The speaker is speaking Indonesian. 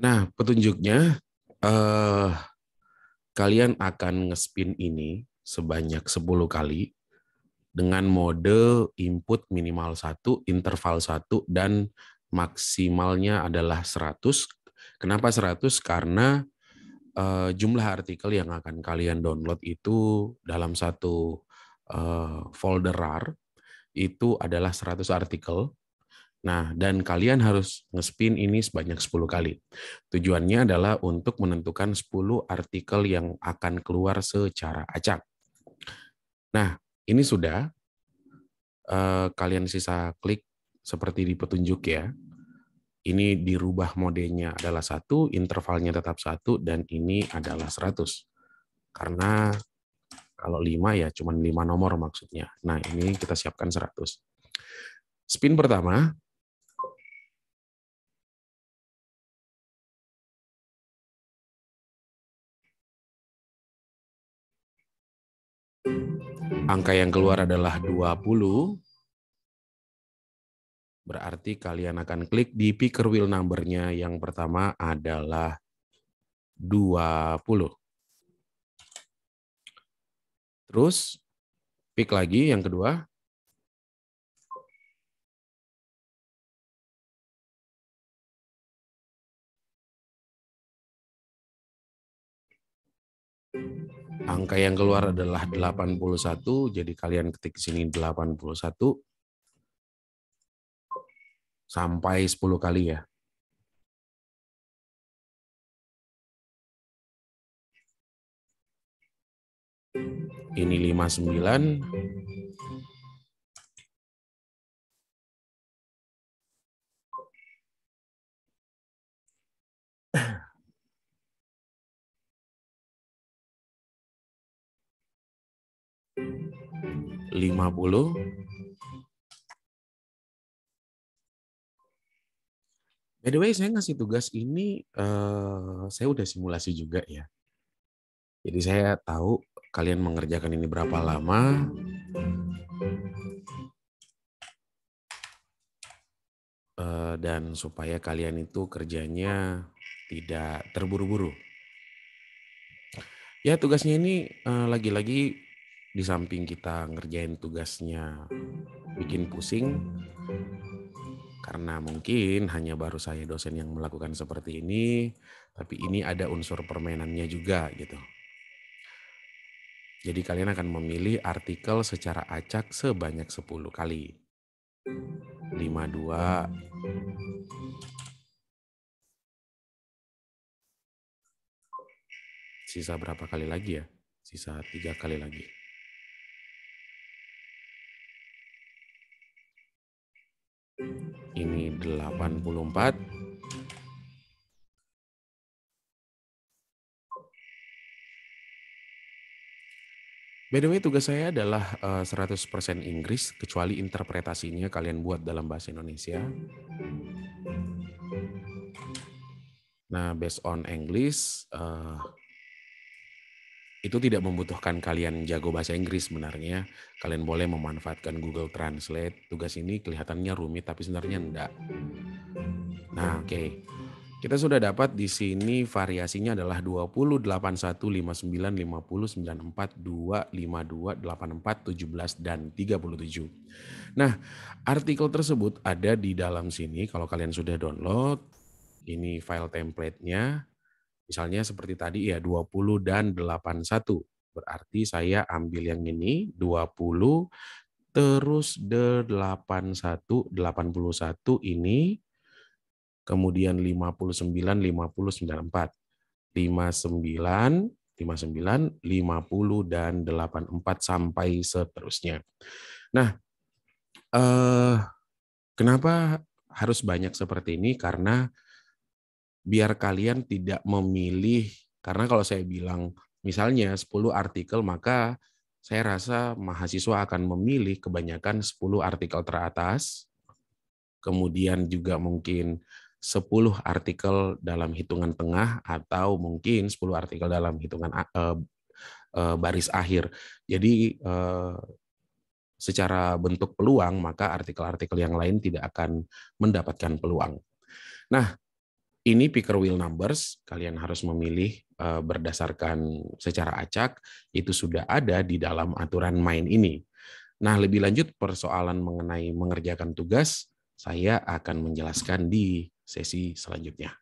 Nah, petunjuknya eh kalian akan ngespin ini sebanyak 10 kali dengan mode input minimal satu interval satu dan maksimalnya adalah 100. Kenapa 100? Karena uh, jumlah artikel yang akan kalian download itu dalam satu uh, folder RAR itu adalah 100 artikel Nah, dan kalian harus ngespin ini sebanyak 10 kali. Tujuannya adalah untuk menentukan 10 artikel yang akan keluar secara acak. Nah, ini sudah. Eh, kalian sisa klik seperti di petunjuk ya. Ini dirubah modenya adalah satu, intervalnya tetap satu, dan ini adalah 100. Karena kalau 5 ya cuma 5 nomor maksudnya. Nah, ini kita siapkan 100. Spin pertama, Angka yang keluar adalah 20. Berarti kalian akan klik di picker wheel numbernya yang pertama adalah 20. Terus, pick lagi yang kedua. angka yang keluar adalah 81, jadi kalian ketik di sini 81 sampai 10 kali ya. Ini 59, lima By the way, saya ngasih tugas ini, uh, saya udah simulasi juga ya. Jadi saya tahu kalian mengerjakan ini berapa lama. Uh, dan supaya kalian itu kerjanya tidak terburu-buru. Ya tugasnya ini eh, lagi-lagi uh, lagi -lagi di samping kita ngerjain tugasnya bikin pusing karena mungkin hanya baru saya dosen yang melakukan seperti ini tapi ini ada unsur permainannya juga gitu. Jadi kalian akan memilih artikel secara acak sebanyak 10 kali. 52 Sisa berapa kali lagi ya? Sisa tiga kali lagi. ini 84 By the way, tugas saya adalah 100% eh, Inggris, kecuali interpretasinya kalian buat dalam bahasa Indonesia. Nah, based on English, uh, itu tidak membutuhkan kalian jago bahasa Inggris sebenarnya. Kalian boleh memanfaatkan Google Translate. Tugas ini kelihatannya rumit tapi sebenarnya enggak. Nah, oke. Okay. Kita sudah dapat di sini variasinya adalah 20, 94, 17, dan 37. Nah, artikel tersebut ada di dalam sini. Kalau kalian sudah download, ini file template-nya. Misalnya seperti tadi ya 20 dan 81. Berarti saya ambil yang ini 20 terus 81 81 ini kemudian 59 50 94. 59 59 50 dan 84 sampai seterusnya. Nah, eh kenapa harus banyak seperti ini karena biar kalian tidak memilih karena kalau saya bilang misalnya 10 artikel maka saya rasa mahasiswa akan memilih kebanyakan 10 artikel teratas, kemudian juga mungkin 10 artikel dalam hitungan tengah atau mungkin 10 artikel dalam hitungan eh, eh, baris akhir. Jadi eh, secara bentuk peluang maka artikel-artikel yang lain tidak akan mendapatkan peluang. Nah, ini picker wheel numbers, kalian harus memilih eh, berdasarkan secara acak, itu sudah ada di dalam aturan main ini. Nah, lebih lanjut persoalan mengenai mengerjakan tugas, saya akan menjelaskan di sesi selanjutnya.